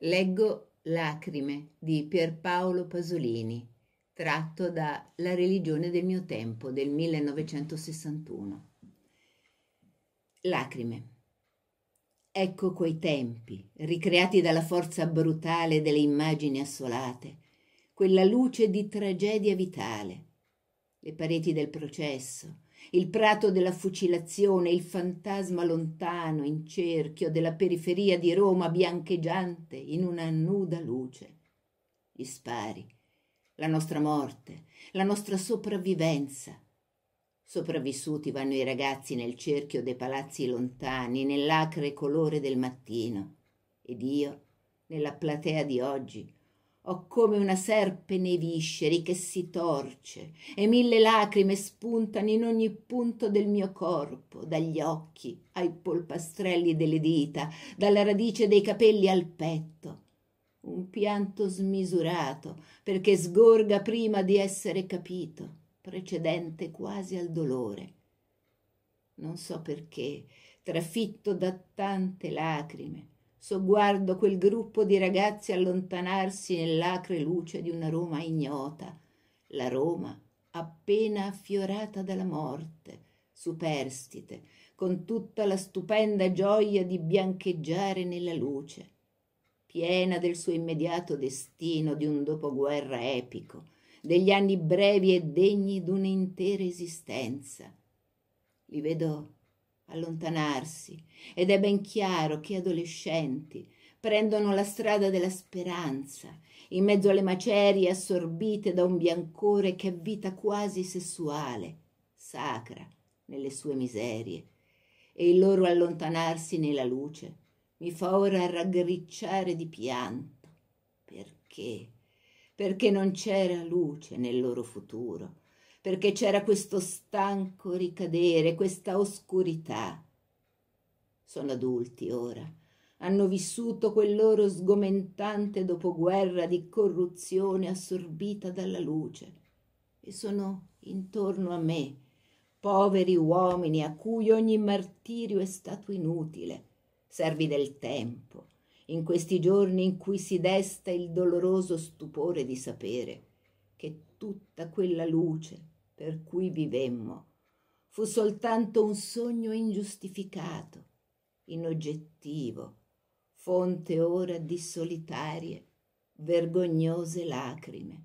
Leggo Lacrime di Pierpaolo Pasolini, tratto da La religione del mio tempo del 1961. Lacrime. Ecco quei tempi, ricreati dalla forza brutale delle immagini assolate, quella luce di tragedia vitale, le pareti del processo, il prato della fucilazione, il fantasma lontano in cerchio della periferia di Roma biancheggiante in una nuda luce. Gli spari, la nostra morte, la nostra sopravvivenza. Sopravvissuti vanno i ragazzi nel cerchio dei palazzi lontani, nell'acre colore del mattino. Ed io, nella platea di oggi, ho come una serpe nei visceri che si torce e mille lacrime spuntano in ogni punto del mio corpo, dagli occhi ai polpastrelli delle dita, dalla radice dei capelli al petto. Un pianto smisurato perché sgorga prima di essere capito, precedente quasi al dolore. Non so perché, trafitto da tante lacrime, sogguardo quel gruppo di ragazzi allontanarsi nell'acre luce di una Roma ignota, la Roma appena affiorata dalla morte, superstite, con tutta la stupenda gioia di biancheggiare nella luce, piena del suo immediato destino di un dopoguerra epico, degli anni brevi e degni d'un'intera esistenza. Li vedo allontanarsi ed è ben chiaro che adolescenti prendono la strada della speranza in mezzo alle macerie assorbite da un biancore che è vita quasi sessuale, sacra nelle sue miserie, e il loro allontanarsi nella luce mi fa ora raggricciare di pianto. Perché? Perché non c'era luce nel loro futuro perché c'era questo stanco ricadere, questa oscurità. Sono adulti ora, hanno vissuto quel loro sgomentante dopoguerra di corruzione assorbita dalla luce e sono intorno a me, poveri uomini a cui ogni martirio è stato inutile, servi del tempo, in questi giorni in cui si desta il doloroso stupore di sapere che tutta quella luce per cui vivemmo fu soltanto un sogno ingiustificato, inoggettivo, fonte ora di solitarie, vergognose lacrime.